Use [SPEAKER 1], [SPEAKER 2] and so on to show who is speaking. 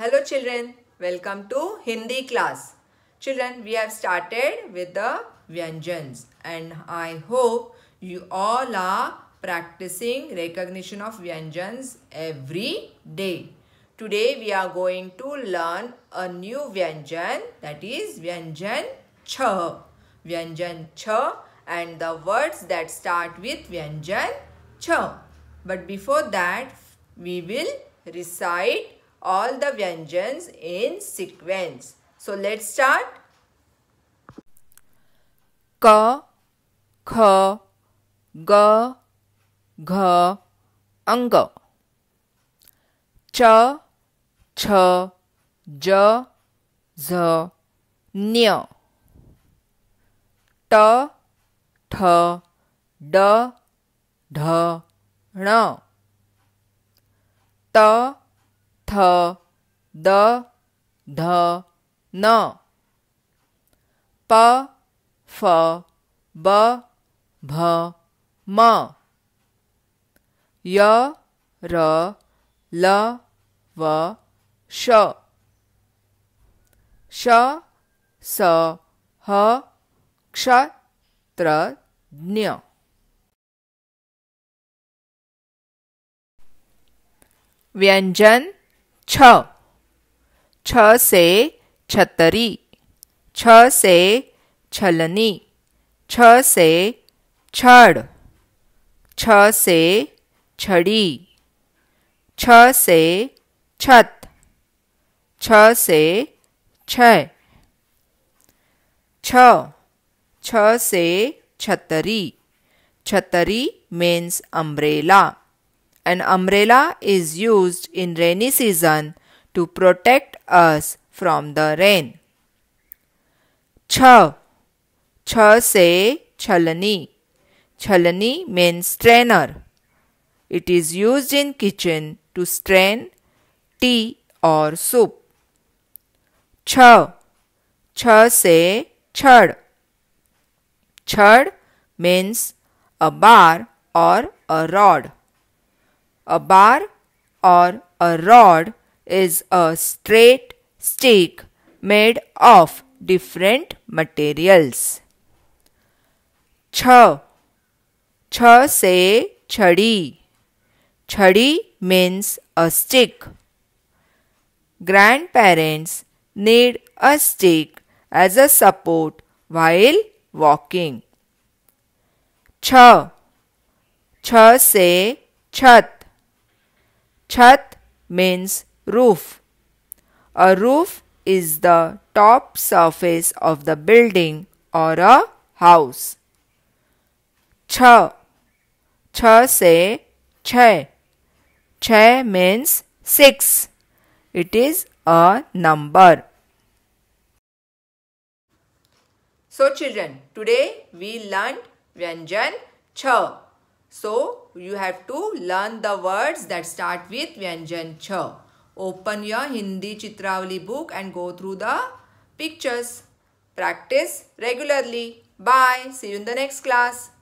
[SPEAKER 1] Hello children, welcome to Hindi class. Children, we have started with the Vyanjans and I hope you all are practicing recognition of Vyanjans every day. Today we are going to learn a new Vyanjan that is Vyanjan Chha. Vyanjan Chha and the words that start with Vyanjan Chha. But before that, we will recite all the Vyanjans in sequence. So let's start. Ka, kha, ga, gha, anga. Cha, cha, ja, za, nya. Ta, tha, da, dha, na. Ta, थ द ध न प फ ब भ म य र ल व श श स ह क्ष त्र ज्ञ व्यंजन छ छ से छतरी छ से छलनी छ से छड़ छ से छड़ी छ से छत छ से छ छ से छतरी छतरी means umbrella An umbrella is used in rainy season to protect us from the rain. Chh. Chh se chalani. Chalani means strainer. It is used in kitchen to strain tea or soup. Chh. Chh say chad. Chad means a bar or a rod. A bar or a rod is a straight stick made of different materials. se chadi, chadi means a stick. Grandparents need a stick as a support while walking. se छत Chhat means roof. A roof is the top surface of the building or a house. Chha. Chha se chhe. Chhe means six. It is a number. So children, today we learned Vyanjan Chha. So you have to learn the words that start with Vyanjan Ch. Open your Hindi Chitravali book and go through the pictures. Practice regularly. Bye. See you in the next class.